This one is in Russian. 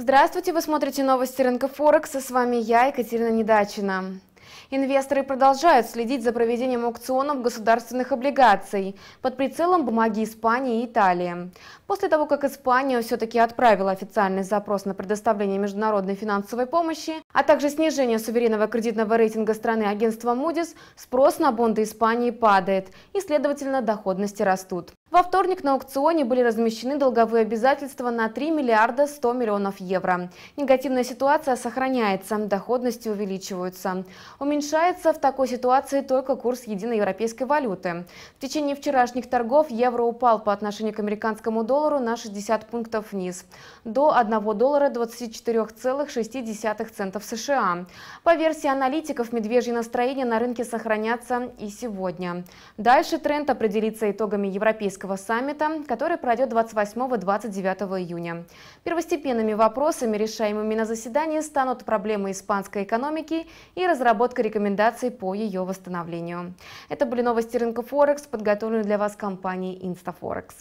Здравствуйте, вы смотрите новости рынка Форекс, а с вами я, Екатерина Недачина. Инвесторы продолжают следить за проведением аукционов государственных облигаций под прицелом бумаги Испании и Италии. После того, как Испания все-таки отправила официальный запрос на предоставление международной финансовой помощи, а также снижение суверенного кредитного рейтинга страны агентства Moody's, спрос на бонды Испании падает и, следовательно, доходности растут. Во вторник на аукционе были размещены долговые обязательства на 3 миллиарда 100 миллионов евро. Негативная ситуация сохраняется, доходности увеличиваются. Уменьшается в такой ситуации только курс единой европейской валюты. В течение вчерашних торгов евро упал по отношению к американскому доллару на 60 пунктов вниз, до 1 доллара 24,6 центов США. По версии аналитиков, медвежье настроение на рынке сохранятся и сегодня. Дальше тренд определится итогами европейского Евразийского саммита, который пройдет 28-29 июня. Первостепенными вопросами, решаемыми на заседании, станут проблемы испанской экономики и разработка рекомендаций по ее восстановлению. Это были новости рынка Форекс, подготовленные для вас компанией Инстафорекс.